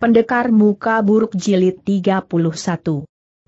Pendekar Muka Buruk Jilid 31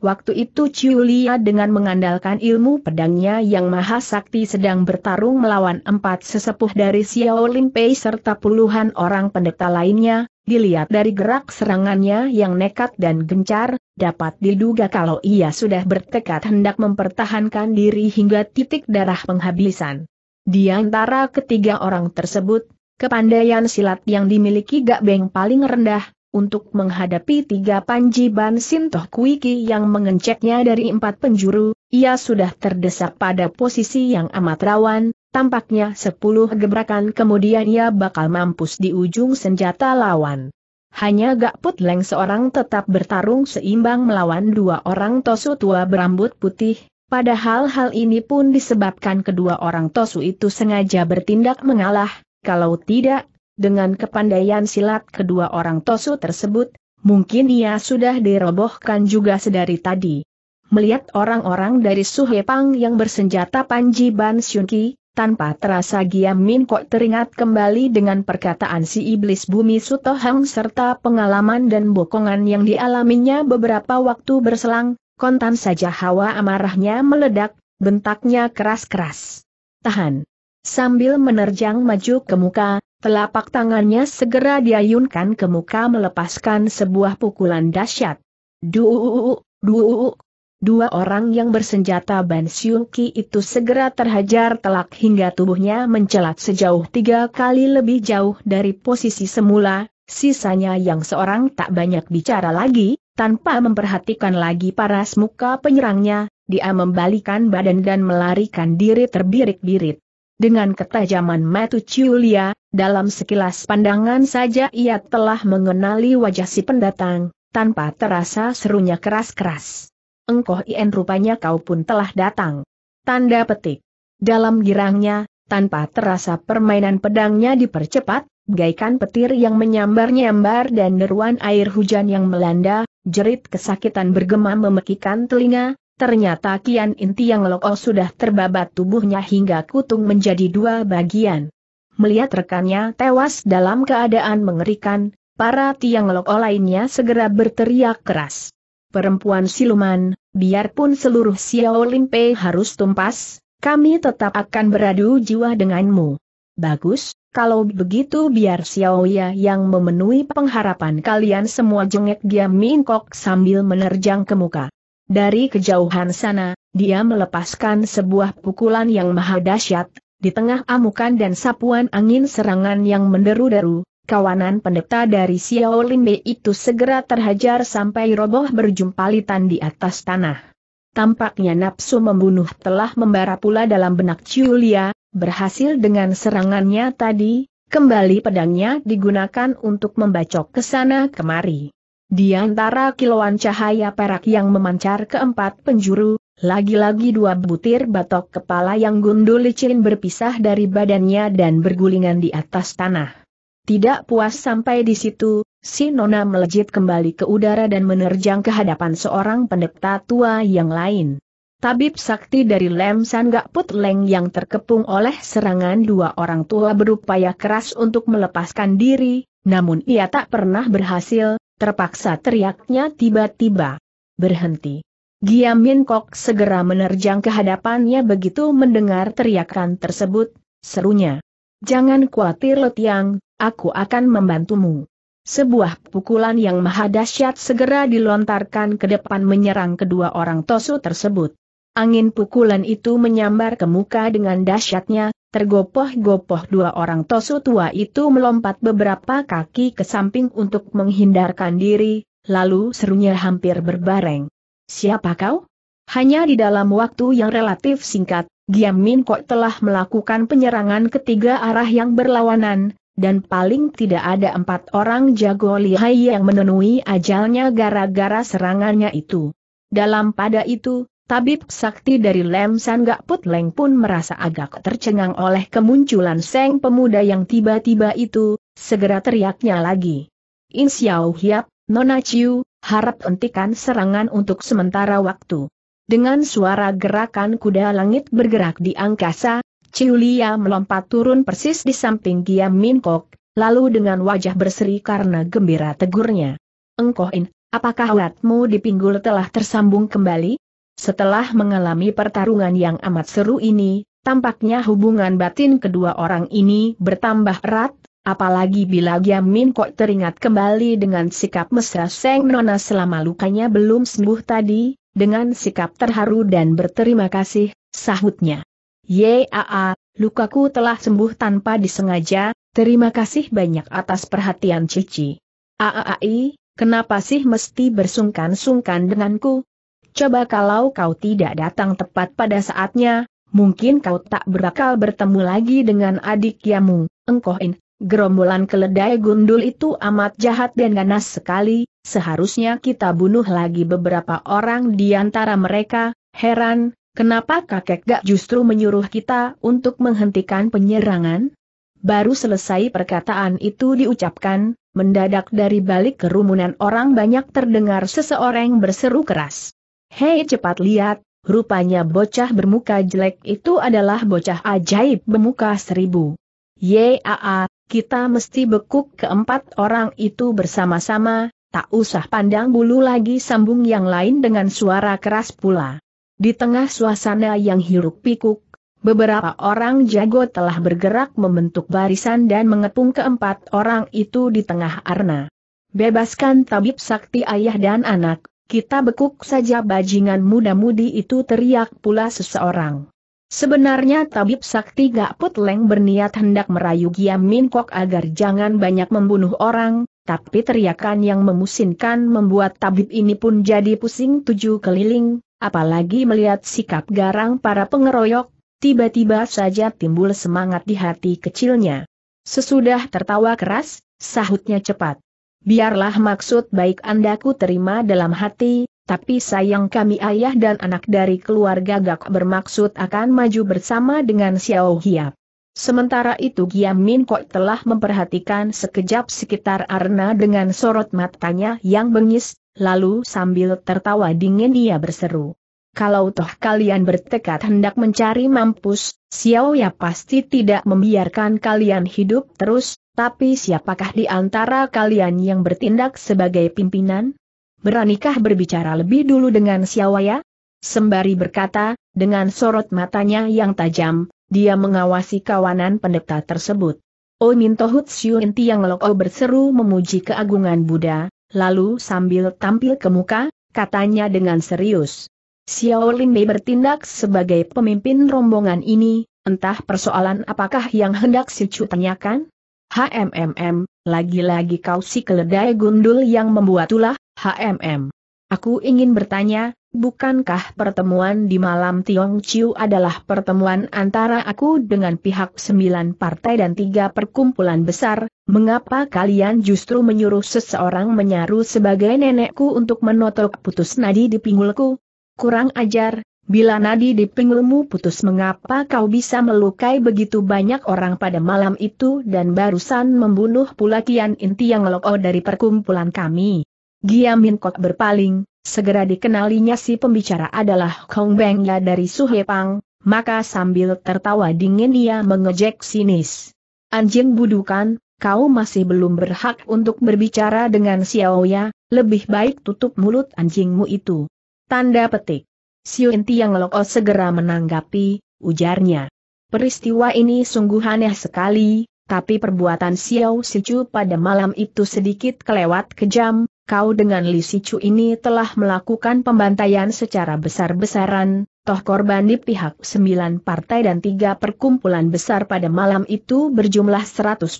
Waktu itu Julia dengan mengandalkan ilmu pedangnya yang maha sakti sedang bertarung melawan empat sesepuh dari Xiaolin Pei serta puluhan orang pendeta lainnya, dilihat dari gerak serangannya yang nekat dan gencar, dapat diduga kalau ia sudah bertekad hendak mempertahankan diri hingga titik darah penghabisan. Di antara ketiga orang tersebut, kepandaian silat yang dimiliki Gak Beng paling rendah, untuk menghadapi tiga Panji Ban Sintoh Kuiki yang mengenceknya dari empat penjuru, ia sudah terdesak pada posisi yang amat rawan, tampaknya sepuluh gebrakan kemudian ia bakal mampus di ujung senjata lawan. Hanya gak Leng seorang tetap bertarung seimbang melawan dua orang tosu tua berambut putih, padahal hal ini pun disebabkan kedua orang tosu itu sengaja bertindak mengalah, kalau tidak dengan kepandaian silat kedua orang Tosu tersebut, mungkin ia sudah dirobohkan juga sedari tadi. Melihat orang-orang dari Suhepang yang bersenjata Panji Ban Syunki, tanpa terasa Giam Min Kok teringat kembali dengan perkataan si iblis bumi Sutohang serta pengalaman dan bokongan yang dialaminya beberapa waktu berselang, kontan saja hawa amarahnya meledak, bentaknya keras-keras. Tahan. Sambil menerjang maju ke muka, Telapak tangannya segera diayunkan ke muka melepaskan sebuah pukulan dahsyat. Duuu, duuu. Dua orang yang bersenjata Ban Siungki itu segera terhajar telak hingga tubuhnya mencelat sejauh tiga kali lebih jauh dari posisi semula, sisanya yang seorang tak banyak bicara lagi, tanpa memperhatikan lagi paras muka penyerangnya, dia membalikan badan dan melarikan diri terbirik-birit. Dengan ketajaman Matu Chulia, dalam sekilas pandangan saja ia telah mengenali wajah si pendatang, tanpa terasa serunya keras-keras. Engkoh Ien rupanya kau pun telah datang. Tanda petik. Dalam girangnya, tanpa terasa permainan pedangnya dipercepat, gaikan petir yang menyambar-nyambar dan deruan air hujan yang melanda, jerit kesakitan bergema memekikan telinga, Ternyata Kian Inti yang loko oh sudah terbabat tubuhnya hingga kutung menjadi dua bagian. Melihat rekannya tewas dalam keadaan mengerikan, para tiang loko oh lainnya segera berteriak keras. Perempuan siluman, biarpun seluruh Xiaolin Pei harus tumpas, kami tetap akan beradu jiwa denganmu. Bagus, kalau begitu biar Xiao Xiaoya yang memenuhi pengharapan kalian semua jengek dia Minkok sambil menerjang ke muka. Dari kejauhan sana, dia melepaskan sebuah pukulan yang maha dahsyat, di tengah amukan dan sapuan angin serangan yang menderu-deru, kawanan pendeta dari Xiao Limbe itu segera terhajar sampai roboh berjumpalitan di atas tanah. Tampaknya nafsu membunuh telah membara pula dalam benak Julia, berhasil dengan serangannya tadi, kembali pedangnya digunakan untuk membacok ke sana kemari. Di antara kilauan cahaya perak yang memancar ke empat penjuru, lagi-lagi dua butir batok kepala yang gundul licin berpisah dari badannya dan bergulingan di atas tanah. Tidak puas sampai di situ, si Nona melejit kembali ke udara dan menerjang ke hadapan seorang pendeta tua yang lain. Tabib sakti dari Lem San Gak Put Leng yang terkepung oleh serangan dua orang tua berupaya keras untuk melepaskan diri, namun ia tak pernah berhasil, Terpaksa teriaknya tiba-tiba. Berhenti. Giamin Kok segera menerjang kehadapannya begitu mendengar teriakan tersebut, serunya. Jangan khawatir Letiang, aku akan membantumu. Sebuah pukulan yang maha dahsyat segera dilontarkan ke depan menyerang kedua orang Tosu tersebut. Angin pukulan itu menyambar ke muka dengan dahsyatnya, Tergopoh-gopoh dua orang tosu tua itu melompat beberapa kaki ke samping untuk menghindarkan diri, lalu serunya hampir berbareng. Siapa kau? Hanya di dalam waktu yang relatif singkat, Giam Min Kok telah melakukan penyerangan ketiga arah yang berlawanan, dan paling tidak ada empat orang jago lihai yang menenui ajalnya gara-gara serangannya itu. Dalam pada itu, Tabib sakti dari Lem San Gak Put Leng pun merasa agak tercengang oleh kemunculan Seng pemuda yang tiba-tiba itu, segera teriaknya lagi. In Xiao Hiap, Nona Chiu, harap hentikan serangan untuk sementara waktu. Dengan suara gerakan kuda langit bergerak di angkasa, Lia melompat turun persis di samping Giam Min Kok, lalu dengan wajah berseri karena gembira tegurnya. Engkohin, apakah watmu di pinggul telah tersambung kembali? Setelah mengalami pertarungan yang amat seru ini, tampaknya hubungan batin kedua orang ini bertambah erat, apalagi bila Giam Min Kok teringat kembali dengan sikap mesra Seng Nona selama lukanya belum sembuh tadi, dengan sikap terharu dan berterima kasih, sahutnya. Yaa, lukaku telah sembuh tanpa disengaja, terima kasih banyak atas perhatian Cici. Aai, kenapa sih mesti bersungkan-sungkan denganku? coba kalau kau tidak datang tepat pada saatnya, mungkin kau tak berakal bertemu lagi dengan adik yamu, Engkohin. Gerombolan keledai gundul itu amat jahat dan ganas sekali, seharusnya kita bunuh lagi beberapa orang di antara mereka, heran, kenapa kakek gak justru menyuruh kita untuk menghentikan penyerangan? Baru selesai perkataan itu diucapkan, mendadak dari balik kerumunan orang banyak terdengar seseorang berseru keras. Hei cepat lihat, rupanya bocah bermuka jelek itu adalah bocah ajaib bermuka seribu. Yaa, kita mesti bekuk keempat orang itu bersama-sama, tak usah pandang bulu lagi sambung yang lain dengan suara keras pula. Di tengah suasana yang hiruk pikuk, beberapa orang jago telah bergerak membentuk barisan dan mengepung keempat orang itu di tengah arna. Bebaskan tabib sakti ayah dan anak, kita bekuk saja bajingan muda-mudi itu teriak pula seseorang. Sebenarnya Tabib Sakti Gak Putleng berniat hendak merayu Giam Min Kok agar jangan banyak membunuh orang, tapi teriakan yang memusinkan membuat tabib ini pun jadi pusing tujuh keliling, apalagi melihat sikap garang para pengeroyok, tiba-tiba saja timbul semangat di hati kecilnya. Sesudah tertawa keras, sahutnya cepat. Biarlah maksud baik Anda ku terima dalam hati, tapi sayang kami ayah dan anak dari keluarga Gak bermaksud akan maju bersama dengan Xiao Hiap. Sementara itu Giam Min Kok telah memperhatikan sekejap sekitar Arna dengan sorot matanya yang bengis, lalu sambil tertawa dingin ia berseru. Kalau toh kalian bertekad hendak mencari mampus, Xiao ya pasti tidak membiarkan kalian hidup terus, tapi siapakah di antara kalian yang bertindak sebagai pimpinan? Beranikah berbicara lebih dulu dengan Siawaya? Sembari berkata, dengan sorot matanya yang tajam, dia mengawasi kawanan pendeta tersebut. O Minto Hutsiu Inti yang Loko oh berseru memuji keagungan Buddha, lalu sambil tampil ke muka, katanya dengan serius. Xiao Mei bertindak sebagai pemimpin rombongan ini, entah persoalan apakah yang hendak Chu tanyakan? HMMM, lagi-lagi kau si keledai gundul yang membuat ulah, HMM. Aku ingin bertanya, bukankah pertemuan di malam Tiong Chiu adalah pertemuan antara aku dengan pihak sembilan partai dan tiga perkumpulan besar, mengapa kalian justru menyuruh seseorang menyaru sebagai nenekku untuk menotok putus nadi di pinggulku? Kurang ajar, Bila nadi di pinggulmu putus mengapa kau bisa melukai begitu banyak orang pada malam itu dan barusan membunuh pula kian inti yang loko dari perkumpulan kami. Giamin Kok berpaling, segera dikenalinya si pembicara adalah Kong Beng Ya dari Suhepang, maka sambil tertawa dingin ia mengejek sinis. Anjing budukan, kau masih belum berhak untuk berbicara dengan Xiao Xiaoya, lebih baik tutup mulut anjingmu itu. Tanda petik. Siun yang Loko segera menanggapi, ujarnya. Peristiwa ini sungguh aneh sekali, tapi perbuatan Xiao Sicu pada malam itu sedikit kelewat kejam, kau dengan Li Sicu ini telah melakukan pembantaian secara besar-besaran, toh korban di pihak sembilan partai dan tiga perkumpulan besar pada malam itu berjumlah 128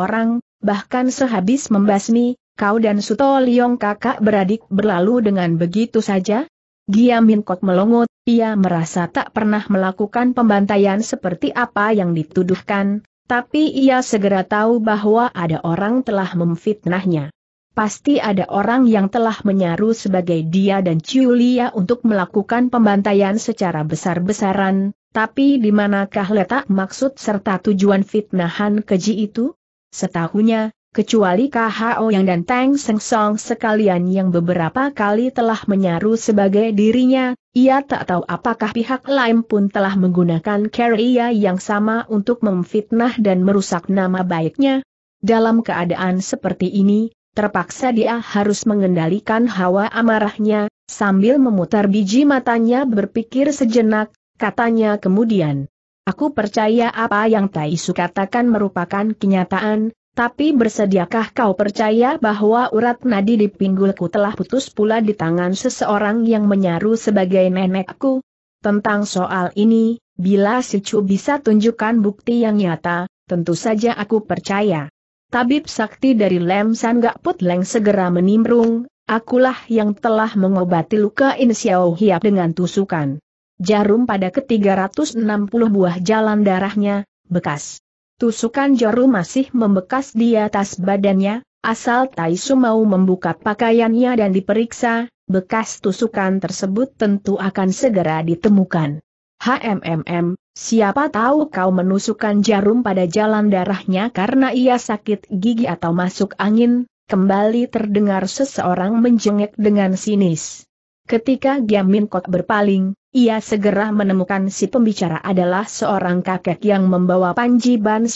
orang, bahkan sehabis membasmi, kau dan Suto Liong kakak beradik berlalu dengan begitu saja? Gia Min Kot melongo, ia merasa tak pernah melakukan pembantaian seperti apa yang dituduhkan, tapi ia segera tahu bahwa ada orang telah memfitnahnya. Pasti ada orang yang telah menyaru sebagai dia dan Julia untuk melakukan pembantaian secara besar-besaran, tapi di manakah letak maksud serta tujuan fitnahan keji itu? Setahunya, kecuali KHO yang dan Tang Seng Song sekalian yang beberapa kali telah menyaru sebagai dirinya, ia tak tahu apakah pihak lain pun telah menggunakan ia yang sama untuk memfitnah dan merusak nama baiknya. Dalam keadaan seperti ini, terpaksa dia harus mengendalikan hawa amarahnya, sambil memutar biji matanya berpikir sejenak, katanya kemudian. Aku percaya apa yang Tai Su katakan merupakan kenyataan, tapi bersediakah kau percaya bahwa urat nadi di pinggulku telah putus pula di tangan seseorang yang menyaru sebagai nenekku? Tentang soal ini, bila si Chu bisa tunjukkan bukti yang nyata, tentu saja aku percaya. Tabib sakti dari Lem San Gak Put Leng segera menimbrung, akulah yang telah mengobati luka In Xiao Hiap dengan tusukan. Jarum pada ke-360 buah jalan darahnya, bekas. Tusukan jarum masih membekas di atas badannya, asal Taisu mau membuka pakaiannya dan diperiksa, bekas tusukan tersebut tentu akan segera ditemukan. HMMM, siapa tahu kau menusukkan jarum pada jalan darahnya karena ia sakit gigi atau masuk angin, kembali terdengar seseorang menjengek dengan sinis. Ketika Kok berpaling, ia segera menemukan si pembicara adalah seorang kakek yang membawa Panji Ban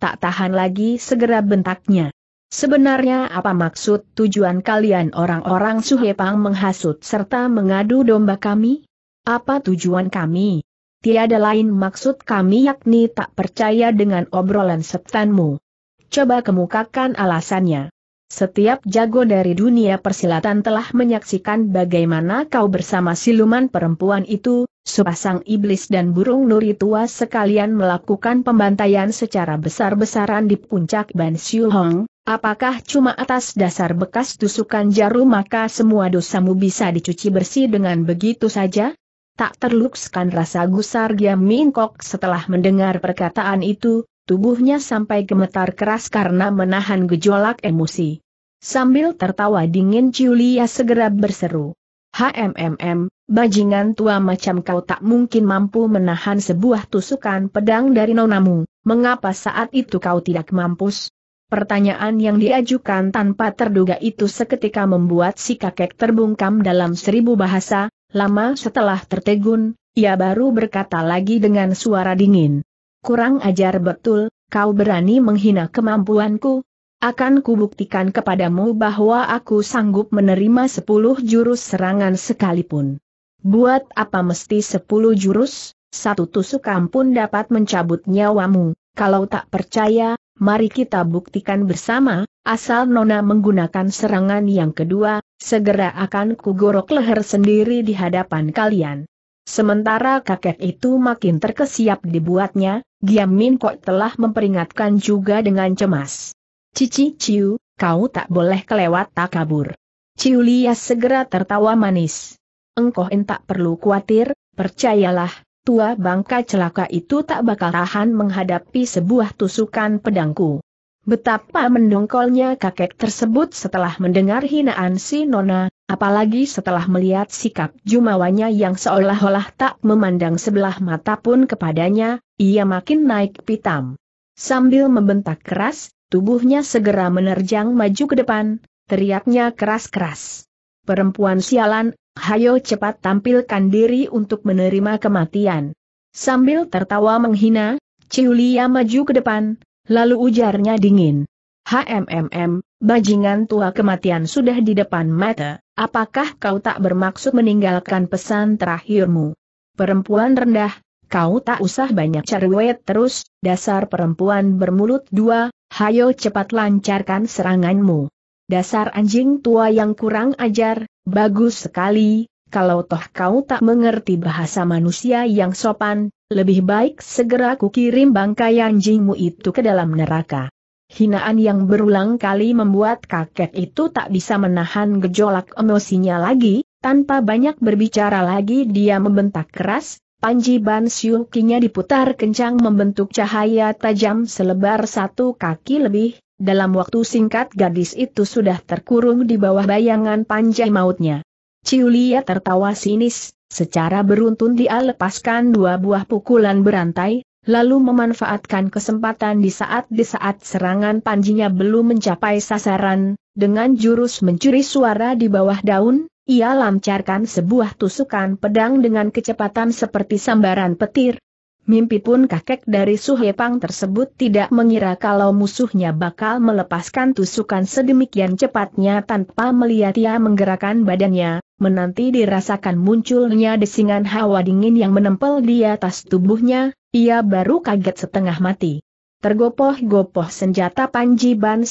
tak tahan lagi segera bentaknya. Sebenarnya apa maksud tujuan kalian orang-orang Suhepang menghasut serta mengadu domba kami? Apa tujuan kami? Tiada lain maksud kami yakni tak percaya dengan obrolan setanmu. Coba kemukakan alasannya. Setiap jago dari dunia persilatan telah menyaksikan bagaimana kau bersama siluman perempuan itu, sepasang iblis dan burung nuri tua sekalian melakukan pembantaian secara besar-besaran di puncak Ban Siu Hong, apakah cuma atas dasar bekas tusukan jarum maka semua dosamu bisa dicuci bersih dengan begitu saja? Tak terlukskan rasa gusar Giam Min Kok setelah mendengar perkataan itu, tubuhnya sampai gemetar keras karena menahan gejolak emosi. Sambil tertawa dingin Julia segera berseru. HMMM, bajingan tua macam kau tak mungkin mampu menahan sebuah tusukan pedang dari nonamu, mengapa saat itu kau tidak mampus? Pertanyaan yang diajukan tanpa terduga itu seketika membuat si kakek terbungkam dalam seribu bahasa, lama setelah tertegun, ia baru berkata lagi dengan suara dingin. Kurang ajar betul, kau berani menghina kemampuanku. Akan kubuktikan kepadamu bahwa aku sanggup menerima sepuluh jurus serangan sekalipun. Buat apa mesti sepuluh jurus? Satu tusuk pun dapat mencabut nyawamu. Kalau tak percaya, mari kita buktikan bersama, asal Nona menggunakan serangan yang kedua, segera akan kugorok leher sendiri di hadapan kalian. Sementara kakek itu makin terkesiap dibuatnya, Giam Min Kok telah memperingatkan juga dengan cemas. Cici Ciu, kau tak boleh kelewat tak kabur. Ciu Lia segera tertawa manis. Engkau entak perlu khawatir, percayalah, tua bangka celaka itu tak bakal tahan menghadapi sebuah tusukan pedangku. Betapa mendongkolnya kakek tersebut setelah mendengar hinaan si Nona, Apalagi setelah melihat sikap jumawanya yang seolah-olah tak memandang sebelah mata pun kepadanya, ia makin naik pitam. Sambil membentak keras, tubuhnya segera menerjang maju ke depan, teriaknya keras-keras. Perempuan sialan, hayo cepat tampilkan diri untuk menerima kematian. Sambil tertawa menghina, Ciulia maju ke depan, lalu ujarnya dingin. HMM, Bajingan tua kematian sudah di depan mata, apakah kau tak bermaksud meninggalkan pesan terakhirmu? Perempuan rendah, kau tak usah banyak cerewet terus, dasar perempuan bermulut dua, hayo cepat lancarkan seranganmu. Dasar anjing tua yang kurang ajar, bagus sekali, kalau toh kau tak mengerti bahasa manusia yang sopan, lebih baik segera kukirim bangkai anjingmu itu ke dalam neraka. Hinaan yang berulang kali membuat kakek itu tak bisa menahan gejolak emosinya lagi, tanpa banyak berbicara lagi dia membentak keras, Panji Ban Siukinya diputar kencang membentuk cahaya tajam selebar satu kaki lebih, dalam waktu singkat gadis itu sudah terkurung di bawah bayangan panjai mautnya. Ciulia tertawa sinis, secara beruntun dia lepaskan dua buah pukulan berantai, lalu memanfaatkan kesempatan di saat-di saat serangan panjinya belum mencapai sasaran, dengan jurus mencuri suara di bawah daun, ia lancarkan sebuah tusukan pedang dengan kecepatan seperti sambaran petir. Mimpi pun kakek dari Suhepang tersebut tidak mengira kalau musuhnya bakal melepaskan tusukan sedemikian cepatnya tanpa melihat ia menggerakkan badannya, menanti dirasakan munculnya desingan hawa dingin yang menempel di atas tubuhnya, ia baru kaget setengah mati. Tergopoh-gopoh senjata Panji Ban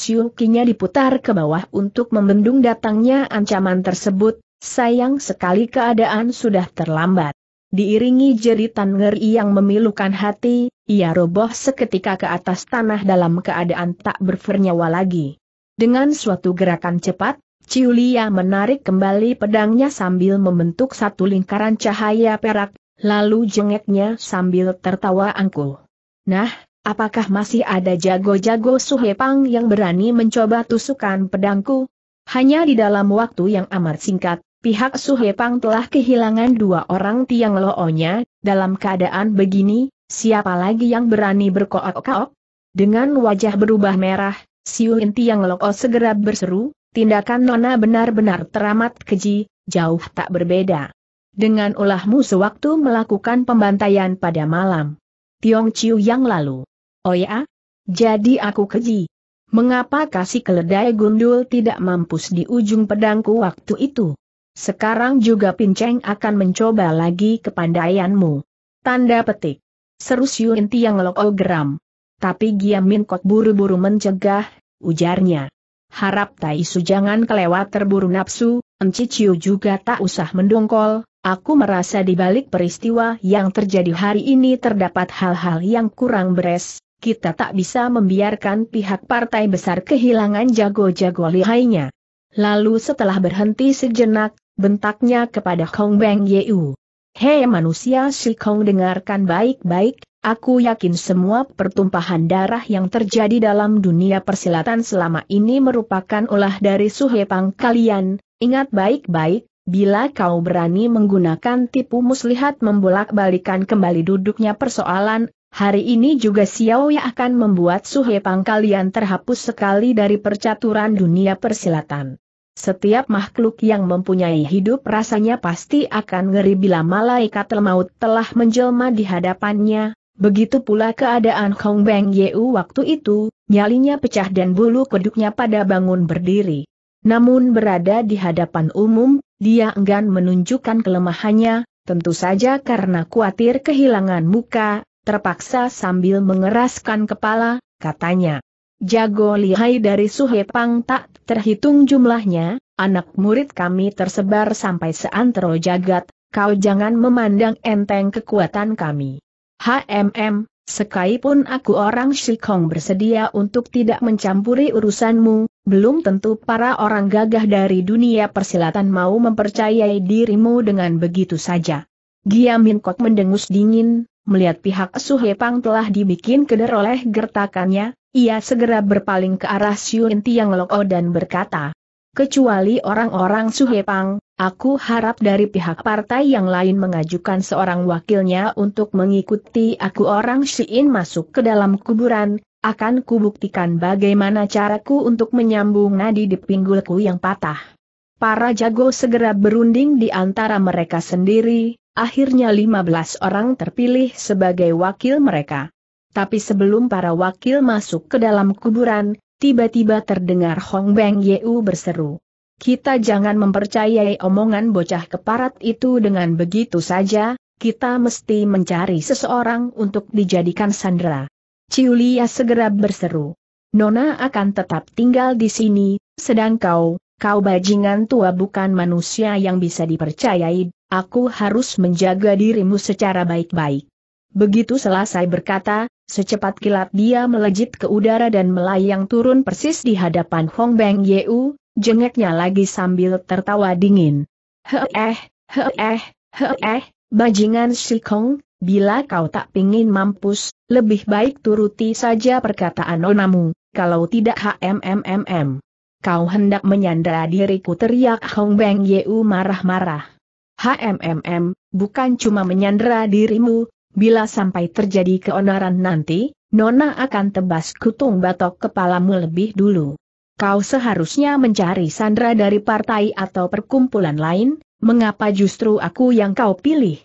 diputar ke bawah untuk membendung datangnya ancaman tersebut, sayang sekali keadaan sudah terlambat. Diiringi jeritan ngeri yang memilukan hati, ia roboh seketika ke atas tanah dalam keadaan tak bernyawa lagi. Dengan suatu gerakan cepat, Ciulia menarik kembali pedangnya sambil membentuk satu lingkaran cahaya perak, Lalu jengeknya sambil tertawa angkuh. Nah, apakah masih ada jago-jago Suhepang yang berani mencoba tusukan pedangku? Hanya di dalam waktu yang amat singkat, pihak Suhepang telah kehilangan dua orang tiang loonya, dalam keadaan begini, siapa lagi yang berani berkoak-koak? Dengan wajah berubah merah, Siuin tiang loo segera berseru, tindakan Nona benar-benar teramat keji, jauh tak berbeda dengan ulahmu sewaktu melakukan pembantaian pada malam. Tiong Chiu yang lalu. Oh ya? Jadi aku keji. Mengapa kasih keledai gundul tidak mampus di ujung pedangku waktu itu? Sekarang juga Pinceng akan mencoba lagi kepandaianmu. Tanda petik. Seru Siu Inti yang logogram. Oh Tapi Min Kok buru-buru mencegah, ujarnya. Harap Tai Su jangan kelewat terburu nafsu, Enci Ciu juga tak usah mendongkol, Aku merasa di balik peristiwa yang terjadi hari ini terdapat hal-hal yang kurang beres, kita tak bisa membiarkan pihak partai besar kehilangan jago-jago lihainya. Lalu setelah berhenti sejenak, bentaknya kepada Kong Beng Yeu. Hei manusia si Kong dengarkan baik-baik, aku yakin semua pertumpahan darah yang terjadi dalam dunia persilatan selama ini merupakan ulah dari Pang kalian, ingat baik-baik, Bila kau berani menggunakan tipu muslihat membolak-balikan kembali duduknya persoalan, hari ini juga Xiao yang akan membuat suhe pangkalian terhapus sekali dari percaturan dunia persilatan. Setiap makhluk yang mempunyai hidup rasanya pasti akan ngeri bila malaikat maut telah menjelma di hadapannya, begitu pula keadaan Hong Beng Yeu waktu itu, nyalinya pecah dan bulu kuduknya pada bangun berdiri. Namun berada di hadapan umum, dia enggan menunjukkan kelemahannya, tentu saja karena khawatir kehilangan muka, terpaksa sambil mengeraskan kepala, katanya. Jago lihai dari Suhepang tak terhitung jumlahnya, anak murid kami tersebar sampai seantero jagat, kau jangan memandang enteng kekuatan kami. HMM, Sekalipun aku orang Shikong bersedia untuk tidak mencampuri urusanmu, belum tentu para orang gagah dari dunia persilatan mau mempercayai dirimu dengan begitu saja. Gia Kok mendengus dingin, melihat pihak Su Suhepang telah dibikin keder oleh gertakannya, ia segera berpaling ke arah Siu Inti yang loko oh dan berkata, Kecuali orang-orang Suhepang, aku harap dari pihak partai yang lain mengajukan seorang wakilnya untuk mengikuti aku orang Shiin masuk ke dalam kuburan, akan kubuktikan bagaimana caraku untuk menyambung nadi di pinggulku yang patah. Para jago segera berunding di antara mereka sendiri, akhirnya 15 orang terpilih sebagai wakil mereka. Tapi sebelum para wakil masuk ke dalam kuburan, tiba-tiba terdengar Hong Beng Yeu berseru. Kita jangan mempercayai omongan bocah keparat itu dengan begitu saja, kita mesti mencari seseorang untuk dijadikan sandera. Ciulia segera berseru. Nona akan tetap tinggal di sini, sedang kau, kau bajingan tua bukan manusia yang bisa dipercayai, aku harus menjaga dirimu secara baik-baik. Begitu selesai berkata, Secepat kilat dia melejit ke udara dan melayang turun persis di hadapan Hong Beng Yeu, jengeknya lagi sambil tertawa dingin. He eh, he eh, he eh, bajingan si Kong, bila kau tak pingin mampus, lebih baik turuti saja perkataan nonamu, kalau tidak HMMMM. Kau hendak menyandera diriku teriak Hong Beng Yeu marah-marah. HMMM, bukan cuma menyandera dirimu, Bila sampai terjadi keonaran nanti, Nona akan tebas kutung batok kepalamu lebih dulu. Kau seharusnya mencari sandra dari partai atau perkumpulan lain, mengapa justru aku yang kau pilih?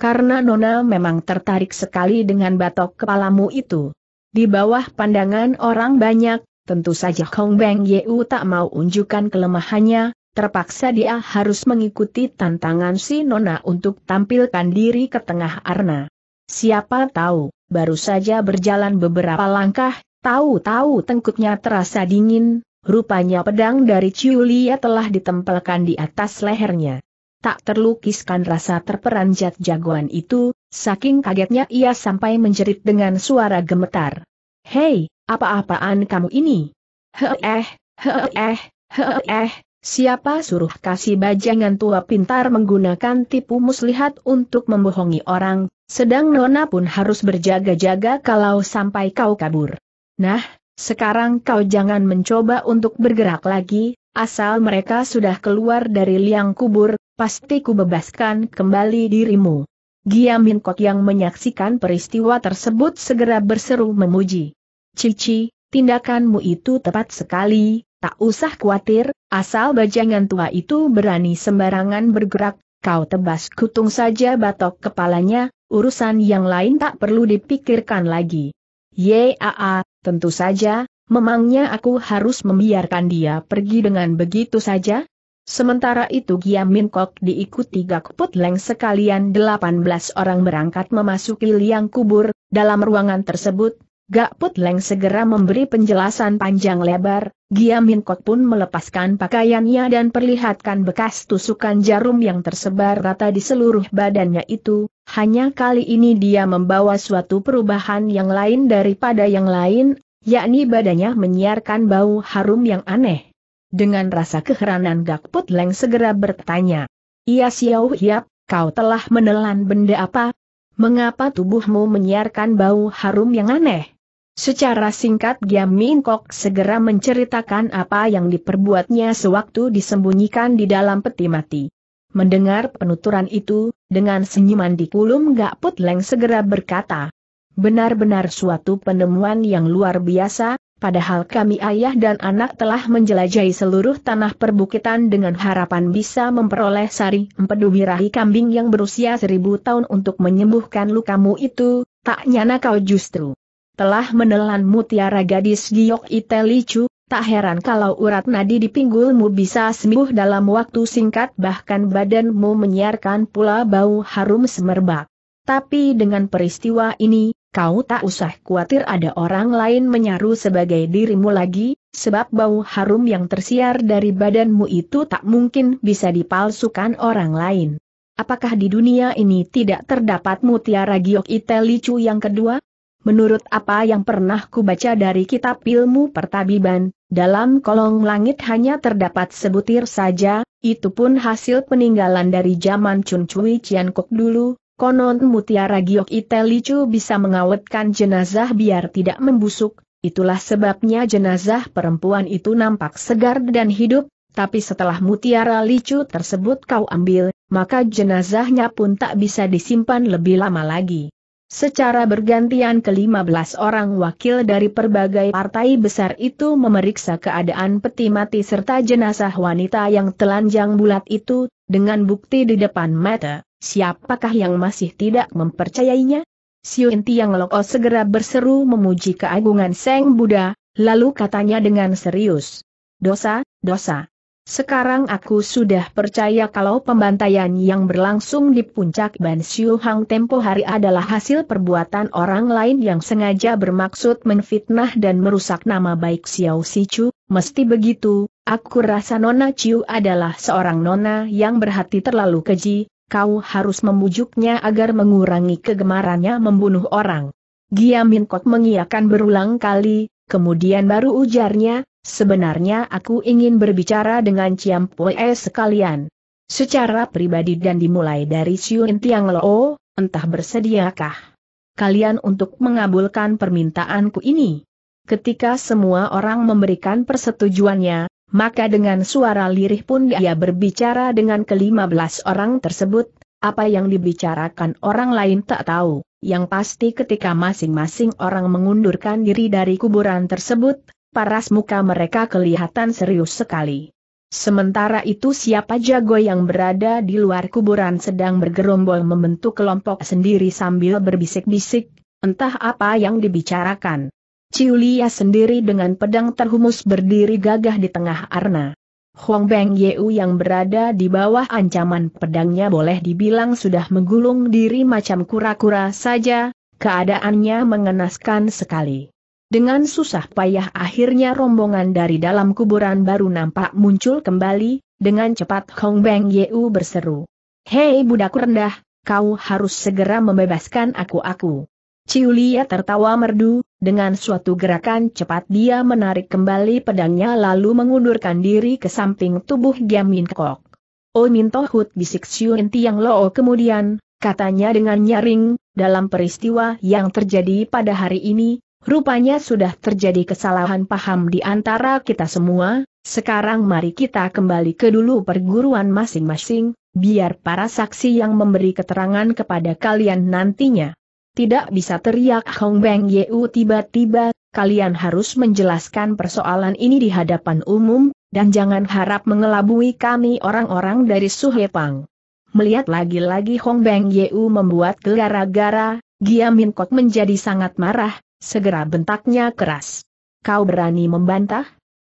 Karena Nona memang tertarik sekali dengan batok kepalamu itu. Di bawah pandangan orang banyak, tentu saja Hong Beng Yeu tak mau unjukkan kelemahannya, terpaksa dia harus mengikuti tantangan si Nona untuk tampilkan diri ke tengah arna. Siapa tahu, baru saja berjalan beberapa langkah, tahu-tahu tengkuknya terasa dingin, rupanya pedang dari Ciulia telah ditempelkan di atas lehernya. Tak terlukiskan rasa terperanjat jagoan itu, saking kagetnya ia sampai menjerit dengan suara gemetar. Hei, apa-apaan kamu ini? Heeh, heeh, heeh, siapa suruh kasih bajangan tua pintar menggunakan tipu muslihat untuk membohongi orang, sedang Nona pun harus berjaga-jaga kalau sampai kau kabur. Nah, sekarang kau jangan mencoba untuk bergerak lagi, asal mereka sudah keluar dari liang kubur, pasti ku bebaskan kembali dirimu. Giamin Kok yang menyaksikan peristiwa tersebut segera berseru memuji. Cici, tindakanmu itu tepat sekali, tak usah khawatir, asal bajangan tua itu berani sembarangan bergerak, kau tebas kutung saja batok kepalanya, urusan yang lain tak perlu dipikirkan lagi. Yaa, tentu saja, memangnya aku harus membiarkan dia pergi dengan begitu saja? Sementara itu Giam Min Kok diikuti Gak Put Leng sekalian 18 orang berangkat memasuki liang kubur, dalam ruangan tersebut, Gak Put Leng segera memberi penjelasan panjang lebar, Giamin Kok pun melepaskan pakaiannya dan perlihatkan bekas tusukan jarum yang tersebar rata di seluruh badannya itu, hanya kali ini dia membawa suatu perubahan yang lain daripada yang lain, yakni badannya menyiarkan bau harum yang aneh. Dengan rasa keheranan Put Leng segera bertanya, Ia Xiao Hiap, kau telah menelan benda apa? Mengapa tubuhmu menyiarkan bau harum yang aneh? Secara singkat Giam Min Kok segera menceritakan apa yang diperbuatnya sewaktu disembunyikan di dalam peti mati. Mendengar penuturan itu, dengan senyuman di kulum Gak Put Leng segera berkata, Benar-benar suatu penemuan yang luar biasa, padahal kami ayah dan anak telah menjelajahi seluruh tanah perbukitan dengan harapan bisa memperoleh sari empedu birahi kambing yang berusia seribu tahun untuk menyembuhkan lukamu itu, tak nyana kau justru telah menelan mutiara gadis giok itelicu, tak heran kalau urat nadi di pinggulmu bisa sembuh dalam waktu singkat bahkan badanmu menyiarkan pula bau harum semerbak. Tapi dengan peristiwa ini, kau tak usah khawatir ada orang lain menyaru sebagai dirimu lagi, sebab bau harum yang tersiar dari badanmu itu tak mungkin bisa dipalsukan orang lain. Apakah di dunia ini tidak terdapat mutiara giok itelicu yang kedua? Menurut apa yang pernah kubaca dari kitab ilmu pertabiban, dalam kolong langit hanya terdapat sebutir saja, itu pun hasil peninggalan dari zaman Chun Cui Cian Kok dulu, konon mutiara giok itelicu bisa mengawetkan jenazah biar tidak membusuk, itulah sebabnya jenazah perempuan itu nampak segar dan hidup, tapi setelah mutiara licu tersebut kau ambil, maka jenazahnya pun tak bisa disimpan lebih lama lagi. Secara bergantian ke-15 orang wakil dari berbagai partai besar itu memeriksa keadaan peti mati serta jenazah wanita yang telanjang bulat itu, dengan bukti di depan mata, siapakah yang masih tidak mempercayainya? Siunti yang Loko segera berseru memuji keagungan Seng Buddha, lalu katanya dengan serius. Dosa, dosa. Sekarang aku sudah percaya kalau pembantaian yang berlangsung di puncak Ban Hang tempo hari adalah hasil perbuatan orang lain yang sengaja bermaksud menfitnah dan merusak nama baik Xiao Sichu. Mesti begitu, aku rasa Nona Ciu adalah seorang nona yang berhati terlalu keji, kau harus memujuknya agar mengurangi kegemarannya membunuh orang. Gia Min Kok mengiakan berulang kali, kemudian baru ujarnya, Sebenarnya aku ingin berbicara dengan Ciam Pue sekalian. Secara pribadi dan dimulai dari Siun Tiang Lo, entah bersediakah kalian untuk mengabulkan permintaanku ini? Ketika semua orang memberikan persetujuannya, maka dengan suara lirih pun dia berbicara dengan kelima belas orang tersebut, apa yang dibicarakan orang lain tak tahu, yang pasti ketika masing-masing orang mengundurkan diri dari kuburan tersebut, paras muka mereka kelihatan serius sekali. Sementara itu siapa jago yang berada di luar kuburan sedang bergerombol membentuk kelompok sendiri sambil berbisik-bisik, entah apa yang dibicarakan. Ciulia sendiri dengan pedang terhumus berdiri gagah di tengah arna. Huang Beng Yeu yang berada di bawah ancaman pedangnya boleh dibilang sudah menggulung diri macam kura-kura saja, keadaannya mengenaskan sekali. Dengan susah payah akhirnya rombongan dari dalam kuburan baru nampak muncul kembali, dengan cepat Hong Beng Yeu berseru. Hei budak rendah, kau harus segera membebaskan aku-aku. Ciulia tertawa merdu, dengan suatu gerakan cepat dia menarik kembali pedangnya lalu mengundurkan diri ke samping tubuh Giam Min Kok. Oh Min Tohut bisik Siun Tiang Loo kemudian, katanya dengan nyaring, dalam peristiwa yang terjadi pada hari ini, Rupanya sudah terjadi kesalahan paham di antara kita semua, sekarang mari kita kembali ke dulu perguruan masing-masing, biar para saksi yang memberi keterangan kepada kalian nantinya. Tidak bisa teriak Hong Beng Yeu tiba-tiba, kalian harus menjelaskan persoalan ini di hadapan umum, dan jangan harap mengelabui kami orang-orang dari Suhepang. Melihat lagi-lagi Hong Beng Yeu membuat gara-gara, Gia Min Kok menjadi sangat marah, Segera bentaknya keras. Kau berani membantah?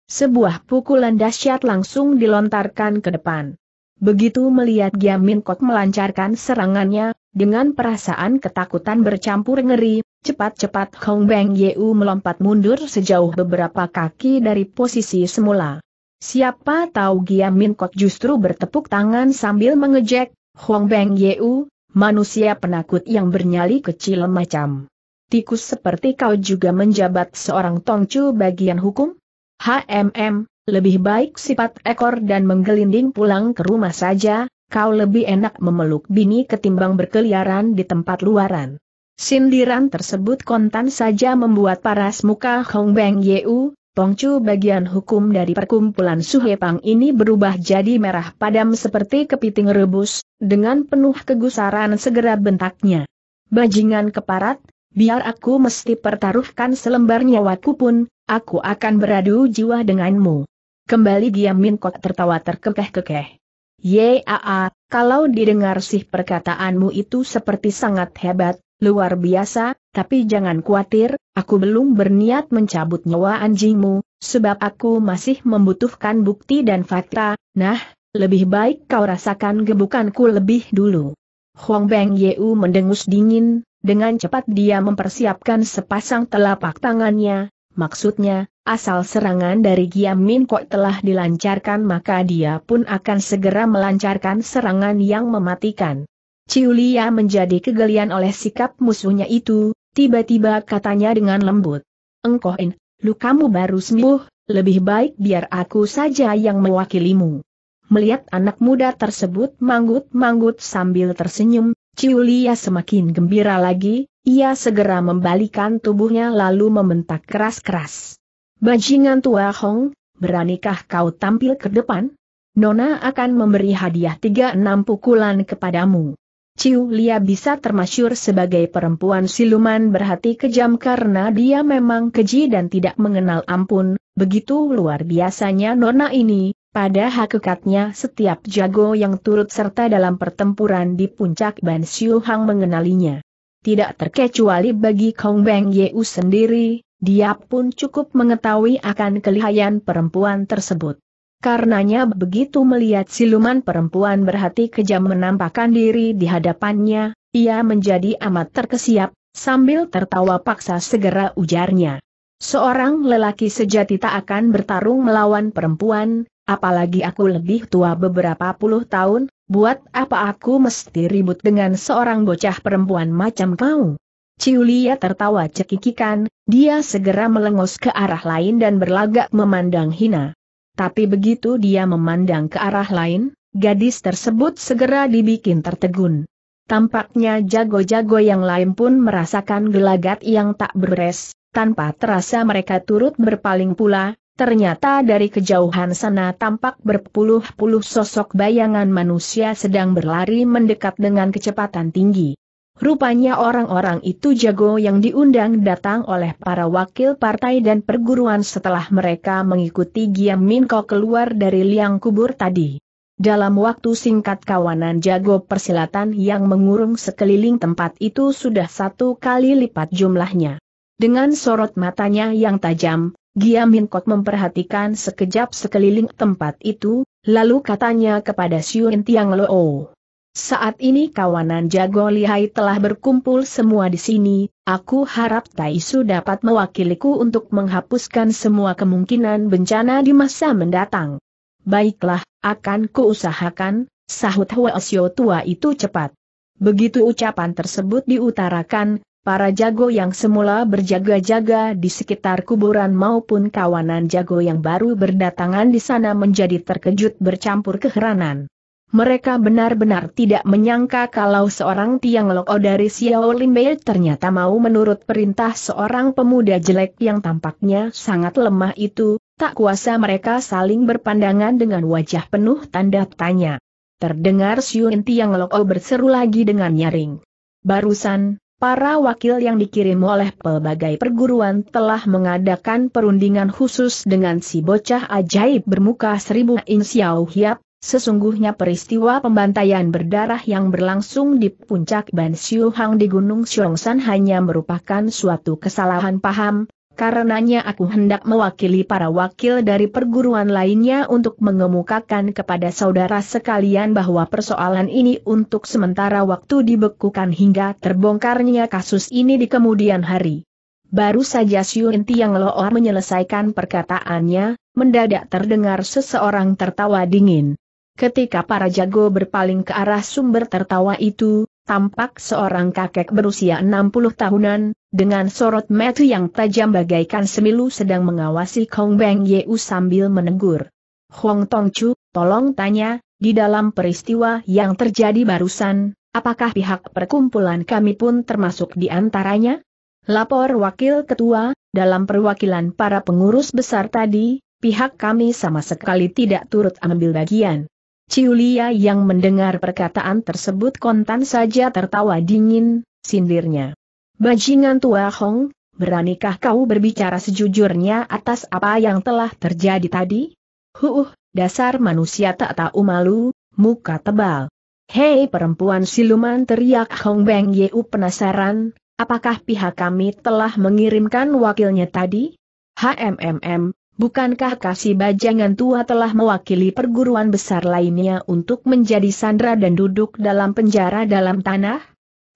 Sebuah pukulan dahsyat langsung dilontarkan ke depan. Begitu melihat Giamin Kok melancarkan serangannya, dengan perasaan ketakutan bercampur ngeri, cepat-cepat Hong Beng Yeu melompat mundur sejauh beberapa kaki dari posisi semula. Siapa tahu Giamin Kok justru bertepuk tangan sambil mengejek, Hong Beng Yeu, manusia penakut yang bernyali kecil macam tikus seperti kau juga menjabat seorang tongcu bagian hukum? HMM, lebih baik sifat ekor dan menggelinding pulang ke rumah saja, kau lebih enak memeluk bini ketimbang berkeliaran di tempat luaran. Sindiran tersebut kontan saja membuat paras muka Hong Beng Yeu, tongcu bagian hukum dari perkumpulan Suhepang ini berubah jadi merah padam seperti kepiting rebus, dengan penuh kegusaran segera bentaknya. Bajingan keparat, biar aku mesti pertaruhkan selembar nyawaku pun, aku akan beradu jiwa denganmu. Kembali dia Min tertawa terkekeh-kekeh. Yaa, kalau didengar sih perkataanmu itu seperti sangat hebat, luar biasa, tapi jangan khawatir, aku belum berniat mencabut nyawa anjingmu, sebab aku masih membutuhkan bukti dan fakta, nah, lebih baik kau rasakan gebukanku lebih dulu. Huang Beng Yeu mendengus dingin, dengan cepat dia mempersiapkan sepasang telapak tangannya, maksudnya, asal serangan dari Giam Min Kok telah dilancarkan maka dia pun akan segera melancarkan serangan yang mematikan. Ciulia menjadi kegelian oleh sikap musuhnya itu, tiba-tiba katanya dengan lembut. Engkohin, lukamu baru sembuh, lebih baik biar aku saja yang mewakilimu. Melihat anak muda tersebut manggut-manggut sambil tersenyum, Ciulia semakin gembira lagi, ia segera membalikan tubuhnya lalu membentak keras-keras. Bajingan tua Hong, beranikah kau tampil ke depan? Nona akan memberi hadiah 36 pukulan kepadamu. Ciu Lia bisa termasyur sebagai perempuan siluman berhati kejam karena dia memang keji dan tidak mengenal ampun, begitu luar biasanya nona ini, pada hakikatnya setiap jago yang turut serta dalam pertempuran di puncak Ban Siu Hang mengenalinya. Tidak terkecuali bagi Kong Beng Yeu sendiri, dia pun cukup mengetahui akan kelihayan perempuan tersebut. Karenanya begitu melihat siluman perempuan berhati kejam menampakkan diri di hadapannya, ia menjadi amat terkesiap, sambil tertawa paksa segera ujarnya. Seorang lelaki sejati tak akan bertarung melawan perempuan, apalagi aku lebih tua beberapa puluh tahun, buat apa aku mesti ribut dengan seorang bocah perempuan macam kau? Ciulia tertawa cekikikan, dia segera melengos ke arah lain dan berlagak memandang hina. Tapi begitu dia memandang ke arah lain, gadis tersebut segera dibikin tertegun. Tampaknya jago-jago yang lain pun merasakan gelagat yang tak beres, tanpa terasa mereka turut berpaling pula, Ternyata dari kejauhan sana tampak berpuluh-puluh sosok bayangan manusia sedang berlari mendekat dengan kecepatan tinggi. Rupanya orang-orang itu jago yang diundang datang oleh para wakil partai dan perguruan setelah mereka mengikuti Giam Minko keluar dari liang kubur tadi. Dalam waktu singkat kawanan jago persilatan yang mengurung sekeliling tempat itu sudah satu kali lipat jumlahnya. Dengan sorot matanya yang tajam, Giamin Kot memperhatikan sekejap sekeliling tempat itu, lalu katanya kepada Siun Tiang Loo. Saat ini kawanan jago lihai telah berkumpul semua di sini, aku harap Taisu dapat mewakiliku untuk menghapuskan semua kemungkinan bencana di masa mendatang. Baiklah, akan kuusahakan, sahut Hwa Hwasyo tua itu cepat. Begitu ucapan tersebut diutarakan, para jago yang semula berjaga-jaga di sekitar kuburan maupun kawanan jago yang baru berdatangan di sana menjadi terkejut bercampur keheranan. Mereka benar-benar tidak menyangka kalau seorang Tiang Loko dari Xiao Limbei ternyata mau menurut perintah seorang pemuda jelek yang tampaknya sangat lemah itu, tak kuasa mereka saling berpandangan dengan wajah penuh tanda tanya. Terdengar Siun Tiang Loko berseru lagi dengan nyaring. Barusan, Para wakil yang dikirim oleh pelbagai perguruan telah mengadakan perundingan khusus dengan si bocah ajaib bermuka seribu In Xiao Hiap, Sesungguhnya peristiwa pembantaian berdarah yang berlangsung di puncak Ban Siu Hang di Gunung Xiongsan hanya merupakan suatu kesalahan paham, Karenanya aku hendak mewakili para wakil dari perguruan lainnya untuk mengemukakan kepada saudara sekalian bahwa persoalan ini untuk sementara waktu dibekukan hingga terbongkarnya kasus ini di kemudian hari. Baru saja Siun Tiang Loor oh menyelesaikan perkataannya, mendadak terdengar seseorang tertawa dingin. Ketika para jago berpaling ke arah sumber tertawa itu, tampak seorang kakek berusia 60 tahunan, dengan sorot mata yang tajam bagaikan semilu sedang mengawasi Kong Beng Yeu sambil menegur. Hong Tong tolong tanya, di dalam peristiwa yang terjadi barusan, apakah pihak perkumpulan kami pun termasuk di antaranya? Lapor Wakil Ketua, dalam perwakilan para pengurus besar tadi, pihak kami sama sekali tidak turut ambil bagian. Ciulia yang mendengar perkataan tersebut kontan saja tertawa dingin, sindirnya. Bajingan tua Hong, beranikah kau berbicara sejujurnya atas apa yang telah terjadi tadi? Huh, dasar manusia tak tahu malu, muka tebal. Hei perempuan siluman teriak Hong Beng Yeu penasaran, apakah pihak kami telah mengirimkan wakilnya tadi? HMMM, bukankah kasih bajangan tua telah mewakili perguruan besar lainnya untuk menjadi sandra dan duduk dalam penjara dalam tanah?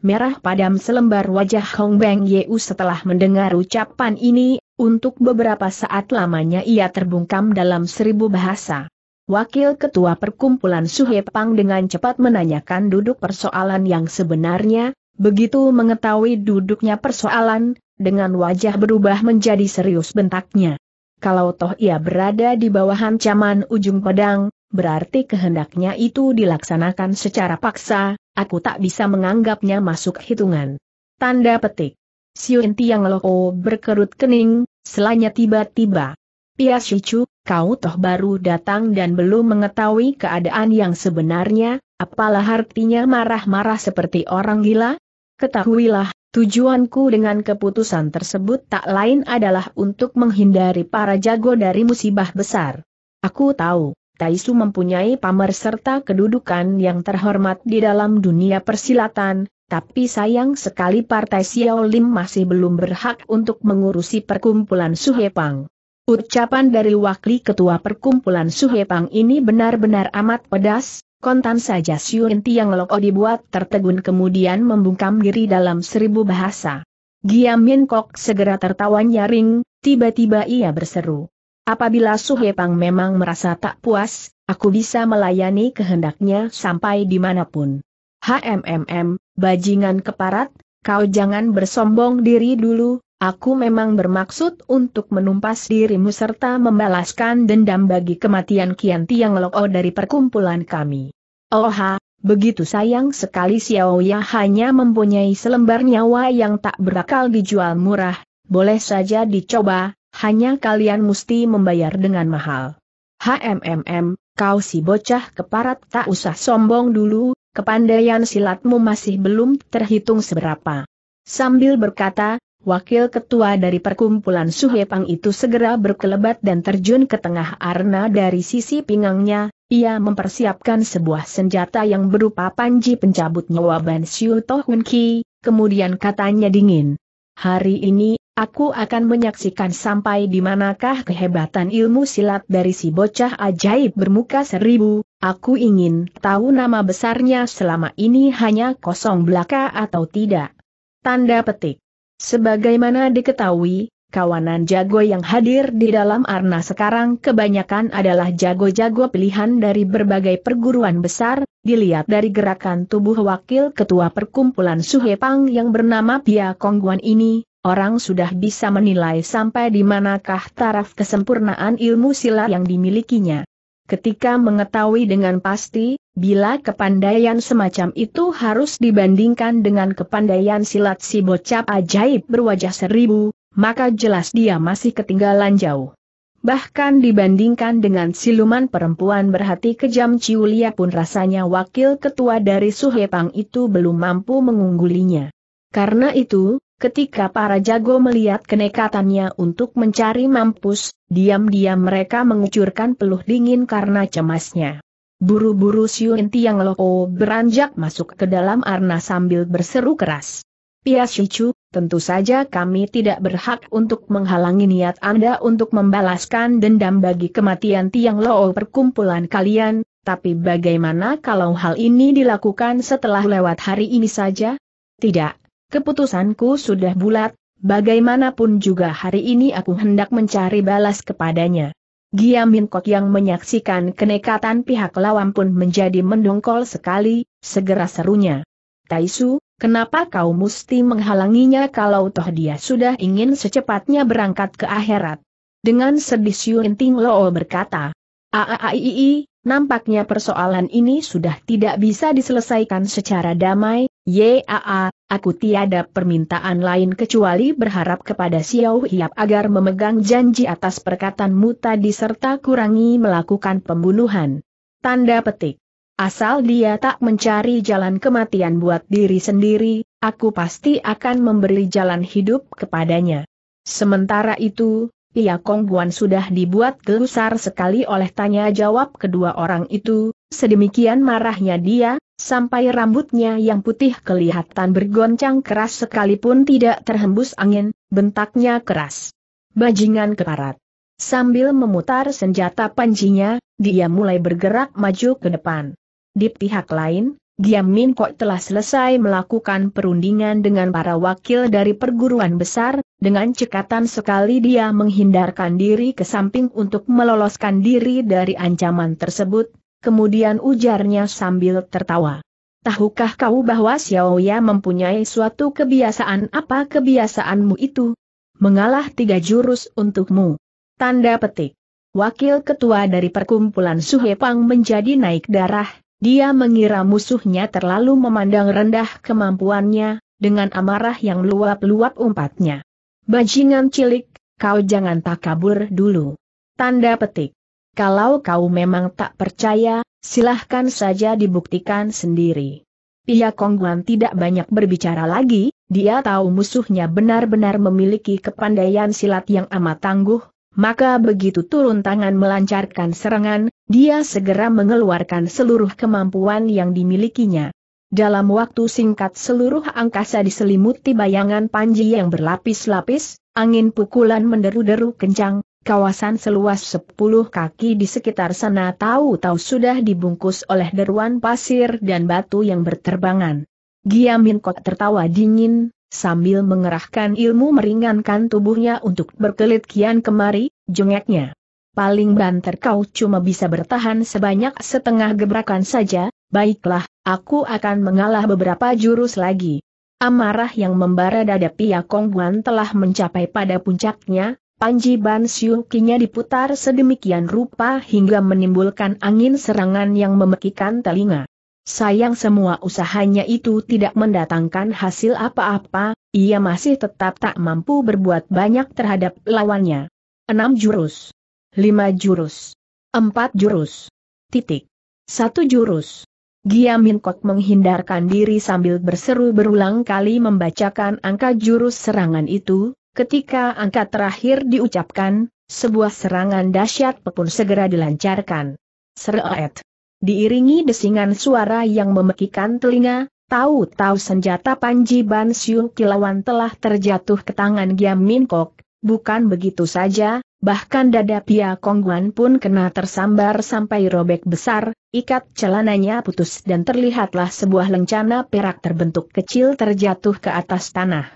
merah padam selembar wajah Hong Beng Yeu setelah mendengar ucapan ini, untuk beberapa saat lamanya ia terbungkam dalam seribu bahasa. Wakil Ketua Perkumpulan Suhe Pang dengan cepat menanyakan duduk persoalan yang sebenarnya, begitu mengetahui duduknya persoalan, dengan wajah berubah menjadi serius bentaknya. Kalau toh ia berada di bawah ancaman ujung pedang, berarti kehendaknya itu dilaksanakan secara paksa, aku tak bisa menganggapnya masuk hitungan. Tanda petik. Siun Tiang Loko oh, berkerut kening, selanya tiba-tiba. Pia Shichu, kau toh baru datang dan belum mengetahui keadaan yang sebenarnya, apalah artinya marah-marah seperti orang gila? Ketahuilah, tujuanku dengan keputusan tersebut tak lain adalah untuk menghindari para jago dari musibah besar. Aku tahu, Taisu mempunyai pamer serta kedudukan yang terhormat di dalam dunia persilatan, tapi sayang sekali Partai Xiao Lim masih belum berhak untuk mengurusi perkumpulan Suhepang. Ucapan dari Wakil Ketua Perkumpulan Suhepang ini benar-benar amat pedas, kontan saja Siun yang Loko dibuat tertegun kemudian membungkam diri dalam seribu bahasa. Giam Min Kok segera tertawa nyaring, tiba-tiba ia berseru. Apabila Suhepang memang merasa tak puas, aku bisa melayani kehendaknya sampai dimanapun. HMMM, bajingan keparat, kau jangan bersombong diri dulu, aku memang bermaksud untuk menumpas dirimu serta membalaskan dendam bagi kematian Kian Tiang Loko dari perkumpulan kami. Oha, Begitu sayang sekali Xiao Ya hanya mempunyai selembar nyawa yang tak berakal dijual murah, boleh saja dicoba, hanya kalian mesti membayar dengan mahal. HMMM, kau si bocah keparat tak usah sombong dulu, kepandaian silatmu masih belum terhitung seberapa. Sambil berkata, wakil ketua dari perkumpulan Suhepang itu segera berkelebat dan terjun ke tengah arna dari sisi pinggangnya, ia mempersiapkan sebuah senjata yang berupa panji pencabut nyawa Bansyu Tohunki. kemudian katanya dingin. Hari ini Aku akan menyaksikan sampai di manakah kehebatan ilmu silat dari si bocah ajaib bermuka seribu, aku ingin tahu nama besarnya selama ini hanya kosong belaka atau tidak. Tanda petik. Sebagaimana diketahui, kawanan jago yang hadir di dalam Arna sekarang kebanyakan adalah jago-jago pilihan dari berbagai perguruan besar, dilihat dari gerakan tubuh wakil ketua perkumpulan Suhepang yang bernama Pia Kongguan ini, orang sudah bisa menilai sampai di manakah taraf kesempurnaan ilmu silat yang dimilikinya. Ketika mengetahui dengan pasti, bila kepandaian semacam itu harus dibandingkan dengan kepandaian silat si bocap ajaib berwajah seribu, maka jelas dia masih ketinggalan jauh. Bahkan dibandingkan dengan siluman perempuan berhati kejam Ciulia pun rasanya wakil ketua dari Suhepang itu belum mampu mengunggulinya. Karena itu, Ketika para jago melihat kenekatannya untuk mencari mampus, diam-diam mereka mengucurkan peluh dingin karena cemasnya. Buru-buru Siun Tiang Loko beranjak masuk ke dalam arna sambil berseru keras. Pia Shichu, tentu saja kami tidak berhak untuk menghalangi niat Anda untuk membalaskan dendam bagi kematian Tiang Loo perkumpulan kalian, tapi bagaimana kalau hal ini dilakukan setelah lewat hari ini saja? Tidak, keputusanku sudah bulat, bagaimanapun juga hari ini aku hendak mencari balas kepadanya. Giamin Kok yang menyaksikan kenekatan pihak lawan pun menjadi mendongkol sekali, segera serunya. Taisu, kenapa kau mesti menghalanginya kalau toh dia sudah ingin secepatnya berangkat ke akhirat? Dengan sedih Siun Ting Loo berkata, Aaaii, nampaknya persoalan ini sudah tidak bisa diselesaikan secara damai, Yaa, aku tiada permintaan lain kecuali berharap kepada Xiao Hiap agar memegang janji atas perkataan muta serta kurangi melakukan pembunuhan. Tanda petik. Asal dia tak mencari jalan kematian buat diri sendiri, aku pasti akan memberi jalan hidup kepadanya. Sementara itu, Pia Kongguan sudah dibuat gelusar sekali oleh tanya jawab kedua orang itu, sedemikian marahnya dia, Sampai rambutnya yang putih kelihatan bergoncang keras sekalipun tidak terhembus angin, bentaknya keras. Bajingan keparat. Sambil memutar senjata panjinya, dia mulai bergerak maju ke depan. Di pihak lain, Giam Min Kok telah selesai melakukan perundingan dengan para wakil dari perguruan besar, dengan cekatan sekali dia menghindarkan diri ke samping untuk meloloskan diri dari ancaman tersebut, kemudian ujarnya sambil tertawa. Tahukah kau bahwa Xiao Xiaoya mempunyai suatu kebiasaan apa kebiasaanmu itu? Mengalah tiga jurus untukmu. Tanda petik. Wakil ketua dari perkumpulan Suhepang menjadi naik darah, dia mengira musuhnya terlalu memandang rendah kemampuannya, dengan amarah yang luap-luap umpatnya. Bajingan cilik, kau jangan takabur dulu. Tanda petik. Kalau kau memang tak percaya, silahkan saja dibuktikan sendiri. Pia Kongguan tidak banyak berbicara lagi, dia tahu musuhnya benar-benar memiliki kepandaian silat yang amat tangguh, maka begitu turun tangan melancarkan serangan, dia segera mengeluarkan seluruh kemampuan yang dimilikinya. Dalam waktu singkat seluruh angkasa diselimuti bayangan panji yang berlapis-lapis, angin pukulan menderu-deru kencang, kawasan seluas 10 kaki di sekitar sana tahu-tahu sudah dibungkus oleh deruan pasir dan batu yang berterbangan. Giamin Kok tertawa dingin, sambil mengerahkan ilmu meringankan tubuhnya untuk berkelit kian kemari, jengeknya. Paling banter kau cuma bisa bertahan sebanyak setengah gebrakan saja, baiklah, aku akan mengalah beberapa jurus lagi. Amarah yang membara dada Pia Kongguan telah mencapai pada puncaknya, Panji Ban Siukinya diputar sedemikian rupa hingga menimbulkan angin serangan yang memekikan telinga. Sayang semua usahanya itu tidak mendatangkan hasil apa-apa, ia masih tetap tak mampu berbuat banyak terhadap lawannya. Enam jurus. lima jurus. empat jurus. Titik. satu jurus. Giamin Kok menghindarkan diri sambil berseru berulang kali membacakan angka jurus serangan itu, Ketika angka terakhir diucapkan, sebuah serangan dahsyat pun segera dilancarkan. Seret. Diiringi desingan suara yang memekikan telinga, tahu-tahu senjata Panji Ban Kilawan telah terjatuh ke tangan Giam Min Kok. Bukan begitu saja, bahkan dada Pia Kongguan pun kena tersambar sampai robek besar, ikat celananya putus dan terlihatlah sebuah lencana perak terbentuk kecil terjatuh ke atas tanah.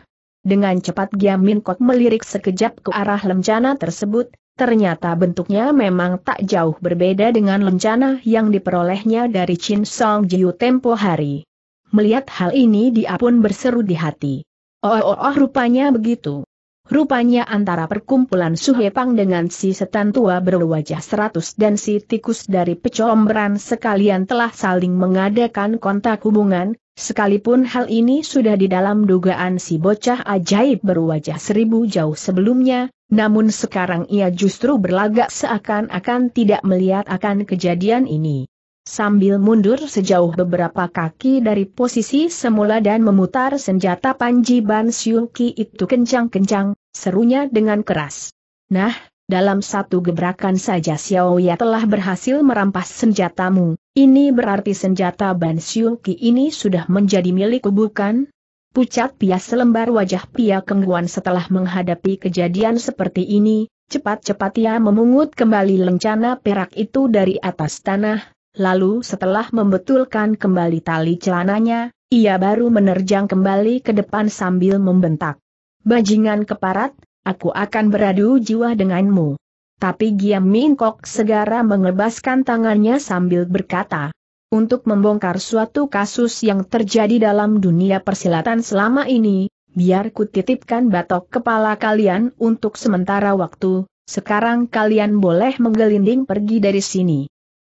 Dengan cepat Giam Min Kok melirik sekejap ke arah lencana tersebut, ternyata bentuknya memang tak jauh berbeda dengan lencana yang diperolehnya dari Chin Song Jiu tempo hari. Melihat hal ini dia pun berseru di hati. Oh, oh, oh rupanya begitu. Rupanya antara perkumpulan Suhepang dengan si setan tua berwajah seratus dan si tikus dari pecombran sekalian telah saling mengadakan kontak hubungan, Sekalipun hal ini sudah di dalam dugaan si bocah ajaib berwajah seribu jauh sebelumnya, namun sekarang ia justru berlagak seakan-akan tidak melihat akan kejadian ini. Sambil mundur sejauh beberapa kaki dari posisi semula dan memutar senjata Panji Bansyuki itu kencang-kencang, serunya dengan keras. Nah, dalam satu gebrakan saja Xiao Ya telah berhasil merampas senjatamu, ini berarti senjata Ban Xiu Qi ini sudah menjadi milikku bukan? Pucat pia selembar wajah pia kengguan setelah menghadapi kejadian seperti ini, cepat-cepat ia memungut kembali lencana perak itu dari atas tanah, lalu setelah membetulkan kembali tali celananya, ia baru menerjang kembali ke depan sambil membentak. Bajingan keparat, aku akan beradu jiwa denganmu. Tapi Giam Min Kok segera mengebaskan tangannya sambil berkata, untuk membongkar suatu kasus yang terjadi dalam dunia persilatan selama ini, biar kutitipkan batok kepala kalian untuk sementara waktu, sekarang kalian boleh menggelinding pergi dari sini.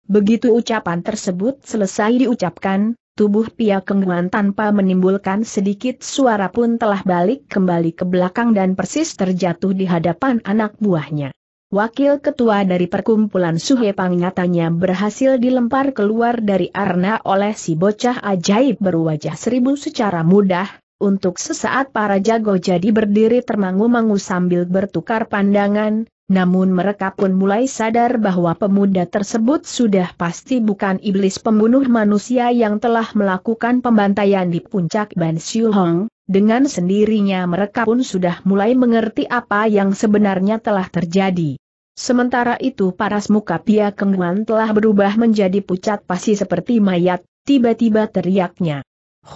Begitu ucapan tersebut selesai diucapkan, tubuh Pia Kengguan tanpa menimbulkan sedikit suara pun telah balik kembali ke belakang dan persis terjatuh di hadapan anak buahnya. Wakil ketua dari perkumpulan Suhe Pang nyatanya berhasil dilempar keluar dari arna oleh si bocah ajaib berwajah seribu secara mudah, untuk sesaat para jago jadi berdiri termangu-mangu sambil bertukar pandangan, namun mereka pun mulai sadar bahwa pemuda tersebut sudah pasti bukan iblis pembunuh manusia yang telah melakukan pembantaian di puncak Ban Hong, dengan sendirinya mereka pun sudah mulai mengerti apa yang sebenarnya telah terjadi. Sementara itu paras muka Pia Kengwan telah berubah menjadi pucat pasi seperti mayat, tiba-tiba teriaknya.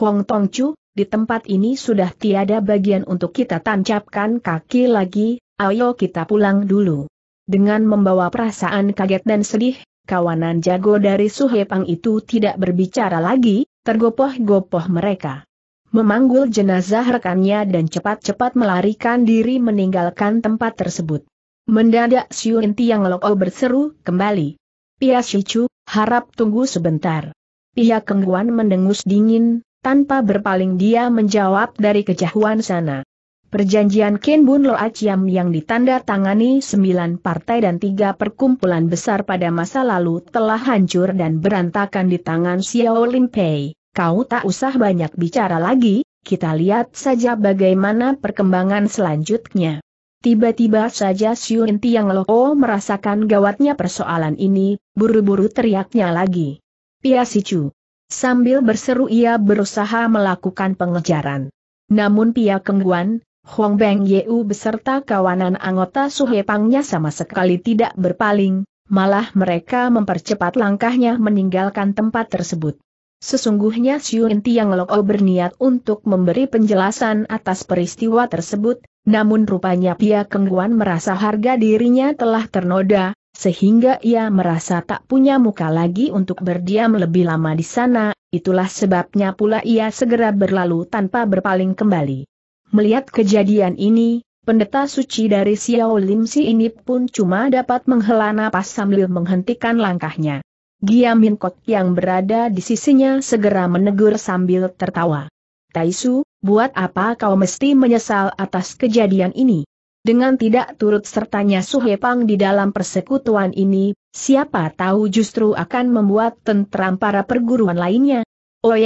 Hong Tong di tempat ini sudah tiada bagian untuk kita tancapkan kaki lagi, Ayo kita pulang dulu. Dengan membawa perasaan kaget dan sedih, kawanan jago dari Suhepang itu tidak berbicara lagi, tergopoh-gopoh mereka. Memanggul jenazah rekannya dan cepat-cepat melarikan diri meninggalkan tempat tersebut. Mendadak Inti yang Loko berseru kembali. Pia Shichu, harap tunggu sebentar. Pihak Kengguan mendengus dingin, tanpa berpaling dia menjawab dari kejauhan sana. Perjanjian Lo Aciam yang ditanda tangani sembilan partai dan tiga perkumpulan besar pada masa lalu telah hancur dan berantakan di tangan Xiao Limpei. Kau tak usah banyak bicara lagi, kita lihat saja bagaimana perkembangan selanjutnya. Tiba-tiba saja Xiu Tiang Loo oh merasakan gawatnya persoalan ini, buru-buru teriaknya lagi. Pia Sicu. Sambil berseru ia berusaha melakukan pengejaran. Namun Pia Kengguan, Huang Beng Yeu beserta kawanan anggota Suhepangnya sama sekali tidak berpaling, malah mereka mempercepat langkahnya meninggalkan tempat tersebut. Sesungguhnya Xiuin Tiang Loko berniat untuk memberi penjelasan atas peristiwa tersebut, namun rupanya Pia Kengguan merasa harga dirinya telah ternoda, sehingga ia merasa tak punya muka lagi untuk berdiam lebih lama di sana, itulah sebabnya pula ia segera berlalu tanpa berpaling kembali. Melihat kejadian ini, pendeta suci dari Xiao Limsi ini pun cuma dapat menghela napas sambil menghentikan langkahnya. Gia Kok yang berada di sisinya segera menegur sambil tertawa. Taisu, buat apa kau mesti menyesal atas kejadian ini? Dengan tidak turut sertanya Suhepang di dalam persekutuan ini, siapa tahu justru akan membuat tentram para perguruan lainnya. Oh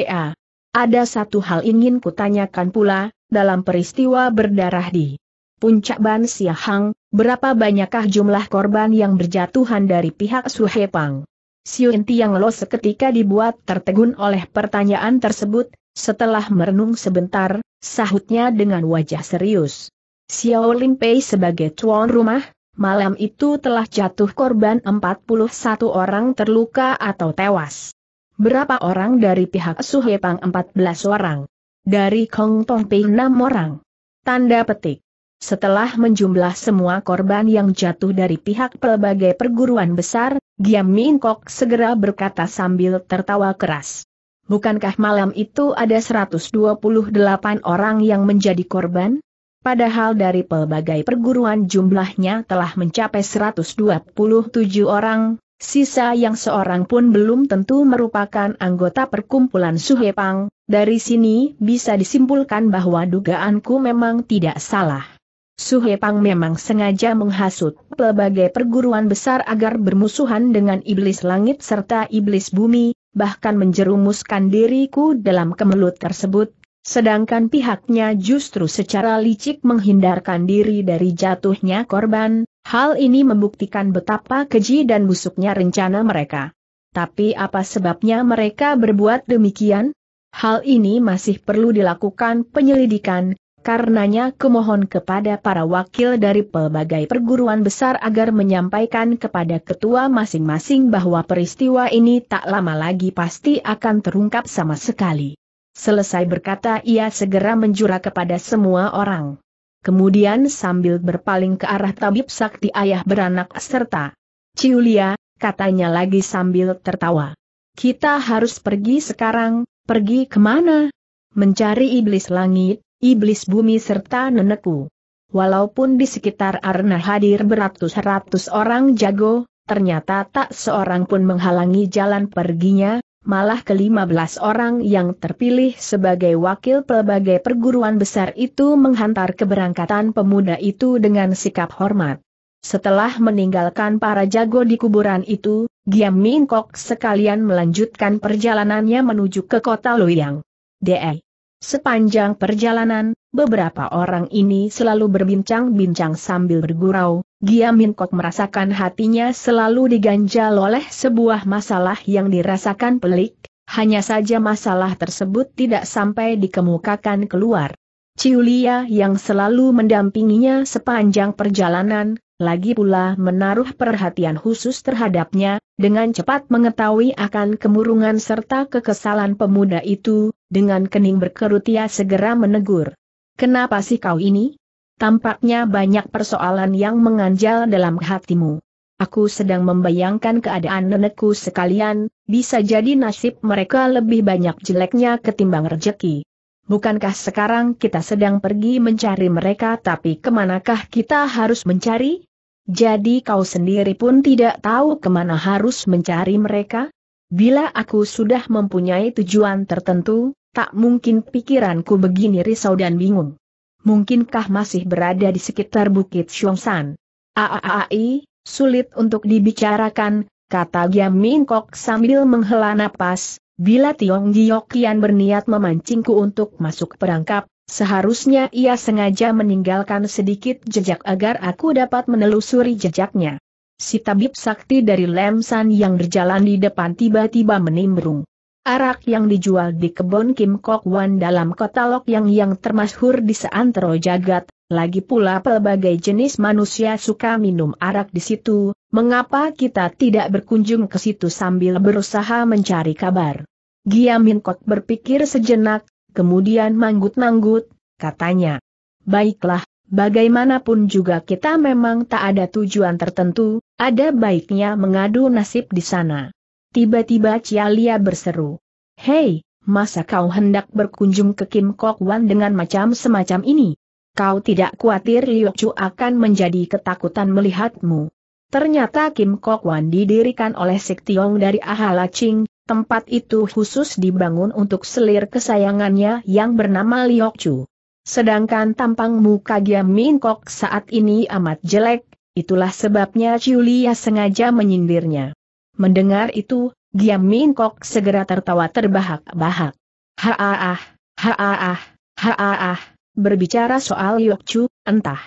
ada satu hal ingin kutanyakan pula, dalam peristiwa berdarah di Puncak Ban Siahang, berapa banyakkah jumlah korban yang berjatuhan dari pihak Suhepang? Siun Tiang Lo seketika dibuat tertegun oleh pertanyaan tersebut, setelah merenung sebentar, sahutnya dengan wajah serius. Xiao Lin sebagai tuan rumah, malam itu telah jatuh korban 41 orang terluka atau tewas. Berapa orang dari pihak Suhepang 14 orang? Dari Kong Tong Pei 6 orang. Tanda petik. Setelah menjumlah semua korban yang jatuh dari pihak pelbagai perguruan besar, Giam Min Kok segera berkata sambil tertawa keras. Bukankah malam itu ada 128 orang yang menjadi korban? Padahal dari pelbagai perguruan jumlahnya telah mencapai 127 orang, sisa yang seorang pun belum tentu merupakan anggota perkumpulan Suhepang, dari sini bisa disimpulkan bahwa dugaanku memang tidak salah. Suhepang memang sengaja menghasut pelbagai perguruan besar agar bermusuhan dengan iblis langit serta iblis bumi, bahkan menjerumuskan diriku dalam kemelut tersebut, sedangkan pihaknya justru secara licik menghindarkan diri dari jatuhnya korban, hal ini membuktikan betapa keji dan busuknya rencana mereka. Tapi apa sebabnya mereka berbuat demikian? Hal ini masih perlu dilakukan penyelidikan, karenanya kemohon kepada para wakil dari pelbagai perguruan besar agar menyampaikan kepada ketua masing-masing bahwa peristiwa ini tak lama lagi pasti akan terungkap sama sekali. Selesai berkata ia segera menjura kepada semua orang. Kemudian sambil berpaling ke arah tabib sakti ayah beranak serta Ciulia, katanya lagi sambil tertawa. Kita harus pergi sekarang, Pergi kemana? Mencari iblis langit, iblis bumi serta nenekku. Walaupun di sekitar arena hadir beratus-ratus orang jago, ternyata tak seorang pun menghalangi jalan perginya, malah kelima belas orang yang terpilih sebagai wakil pelbagai perguruan besar itu menghantar keberangkatan pemuda itu dengan sikap hormat. Setelah meninggalkan para jago di kuburan itu, Giam Min Kok sekalian melanjutkan perjalanannya menuju ke kota Luyang. D.E. Sepanjang perjalanan, beberapa orang ini selalu berbincang-bincang sambil bergurau, Giam Min Kok merasakan hatinya selalu diganjal oleh sebuah masalah yang dirasakan pelik, hanya saja masalah tersebut tidak sampai dikemukakan keluar. Ciulia yang selalu mendampinginya sepanjang perjalanan, lagi pula menaruh perhatian khusus terhadapnya, dengan cepat mengetahui akan kemurungan serta kekesalan pemuda itu, dengan kening berkerut ia segera menegur. Kenapa sih kau ini? Tampaknya banyak persoalan yang menganjal dalam hatimu. Aku sedang membayangkan keadaan nenekku sekalian, bisa jadi nasib mereka lebih banyak jeleknya ketimbang rejeki. Bukankah sekarang kita sedang pergi mencari mereka tapi kemanakah kita harus mencari? Jadi kau sendiri pun tidak tahu kemana harus mencari mereka? Bila aku sudah mempunyai tujuan tertentu, tak mungkin pikiranku begini risau dan bingung. Mungkinkah masih berada di sekitar Bukit Xiongsan? Aaai, sulit untuk dibicarakan, kata Giam Mingkok sambil menghela napas, Bila Tiong Giokian berniat memancingku untuk masuk perangkap, Seharusnya ia sengaja meninggalkan sedikit jejak agar aku dapat menelusuri jejaknya. Si tabib sakti dari Lemsan yang berjalan di depan tiba-tiba menimbrung. Arak yang dijual di kebun Kim Kok Wan dalam katalog yang yang termasyhur di seantero jagat, lagi pula pelbagai jenis manusia suka minum arak di situ, mengapa kita tidak berkunjung ke situ sambil berusaha mencari kabar? Giamin Min Kok berpikir sejenak, kemudian manggut-manggut, katanya. Baiklah, bagaimanapun juga kita memang tak ada tujuan tertentu, ada baiknya mengadu nasib di sana. Tiba-tiba Cialia berseru. Hei, masa kau hendak berkunjung ke Kim Kok Wan dengan macam semacam ini? Kau tidak khawatir Liu Chu akan menjadi ketakutan melihatmu. Ternyata Kim Kok Wan didirikan oleh Sik Tiong dari Ahala Ching, Tempat itu khusus dibangun untuk selir kesayangannya yang bernama Liok Chu. Sedangkan tampang muka Gia Mingkok saat ini amat jelek, itulah sebabnya Julia sengaja menyindirnya. Mendengar itu, Gia Mingkok segera tertawa terbahak-bahak. Haaah, haaah, haaah, berbicara soal Liok Chu, entah.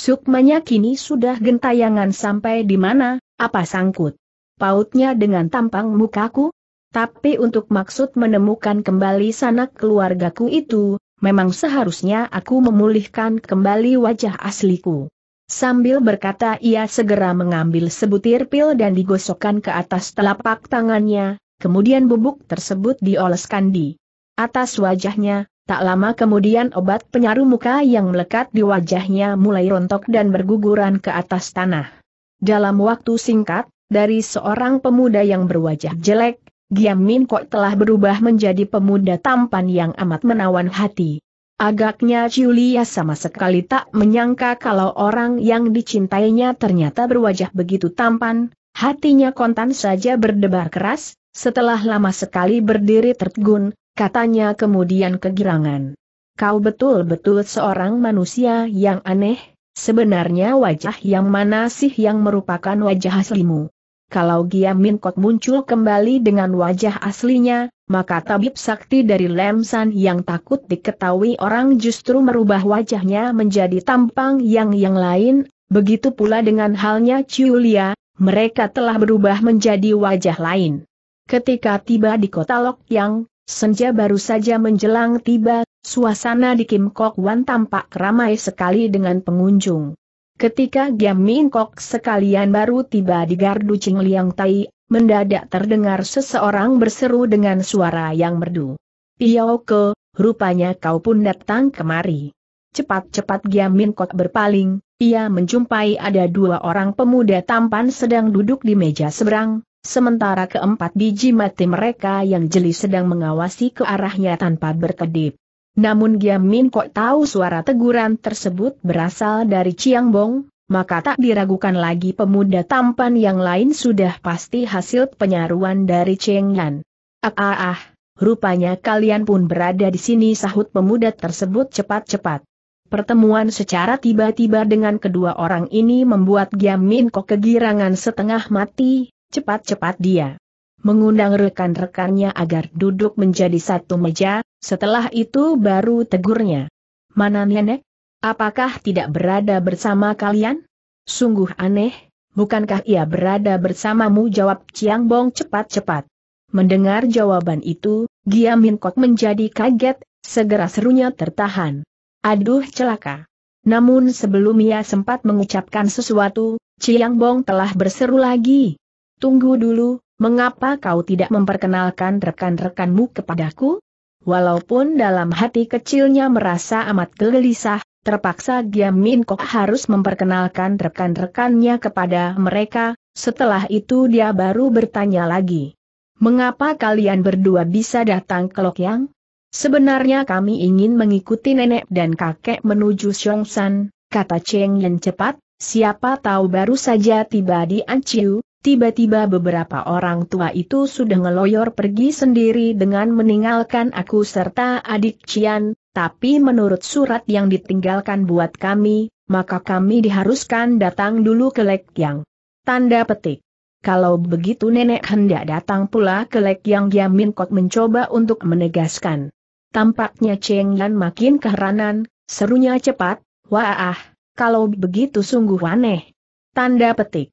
Sukmanya kini sudah gentayangan sampai di mana, apa sangkut. Pautnya dengan tampang mukaku, tapi untuk maksud menemukan kembali sanak keluargaku itu, memang seharusnya aku memulihkan kembali wajah asliku. Sambil berkata ia segera mengambil sebutir pil dan digosokkan ke atas telapak tangannya, kemudian bubuk tersebut dioleskan di atas wajahnya, tak lama kemudian obat penyaru muka yang melekat di wajahnya mulai rontok dan berguguran ke atas tanah. Dalam waktu singkat, dari seorang pemuda yang berwajah jelek, Giam Min Kok telah berubah menjadi pemuda tampan yang amat menawan hati. Agaknya Julia sama sekali tak menyangka kalau orang yang dicintainya ternyata berwajah begitu tampan, hatinya kontan saja berdebar keras, setelah lama sekali berdiri tertegun, katanya kemudian kegirangan. Kau betul-betul seorang manusia yang aneh, sebenarnya wajah yang mana sih yang merupakan wajah aslimu? kalau Min Kok muncul kembali dengan wajah aslinya, maka tabib sakti dari Lemsan yang takut diketahui orang justru merubah wajahnya menjadi tampang yang yang lain, begitu pula dengan halnya Julia, mereka telah berubah menjadi wajah lain. Ketika tiba di kota Yang, senja baru saja menjelang tiba, suasana di Kim Kok Wan tampak ramai sekali dengan pengunjung. Ketika Giam Min Kok sekalian baru tiba di gardu Ching Liang Tai, mendadak terdengar seseorang berseru dengan suara yang merdu. Piao ke, rupanya kau pun datang kemari. Cepat-cepat Giam Min Kok berpaling, ia menjumpai ada dua orang pemuda tampan sedang duduk di meja seberang, sementara keempat biji mati mereka yang jeli sedang mengawasi ke arahnya tanpa berkedip. Namun Giam Min Kok tahu suara teguran tersebut berasal dari Chiang Bong, maka tak diragukan lagi pemuda tampan yang lain sudah pasti hasil penyaruan dari Cheng Yan. Ah ah ah, rupanya kalian pun berada di sini sahut pemuda tersebut cepat-cepat. Pertemuan secara tiba-tiba dengan kedua orang ini membuat Giam Min Kok kegirangan setengah mati, cepat-cepat dia mengundang rekan-rekannya agar duduk menjadi satu meja, setelah itu baru tegurnya. Mana nenek? Apakah tidak berada bersama kalian? Sungguh aneh, bukankah ia berada bersamamu jawab Chiang Bong cepat-cepat. Mendengar jawaban itu, Gia Min Kok menjadi kaget, segera serunya tertahan. Aduh celaka. Namun sebelum ia sempat mengucapkan sesuatu, Chiang Bong telah berseru lagi. Tunggu dulu, mengapa kau tidak memperkenalkan rekan-rekanmu kepadaku? Walaupun dalam hati kecilnya merasa amat gelisah, terpaksa Giam Min Kok harus memperkenalkan rekan-rekannya kepada mereka, setelah itu dia baru bertanya lagi. Mengapa kalian berdua bisa datang ke Lokyang? Sebenarnya kami ingin mengikuti nenek dan kakek menuju San, kata Cheng Yan cepat, siapa tahu baru saja tiba di Anciu, Tiba-tiba beberapa orang tua itu sudah ngeloyor pergi sendiri dengan meninggalkan aku serta adik Cian, tapi menurut surat yang ditinggalkan buat kami, maka kami diharuskan datang dulu ke Lek Yang. Tanda petik. Kalau begitu nenek hendak datang pula ke Lek Yang Yamin kok mencoba untuk menegaskan. Tampaknya Cheng Yan makin keheranan, serunya cepat, wah ah, kalau begitu sungguh aneh. Tanda petik.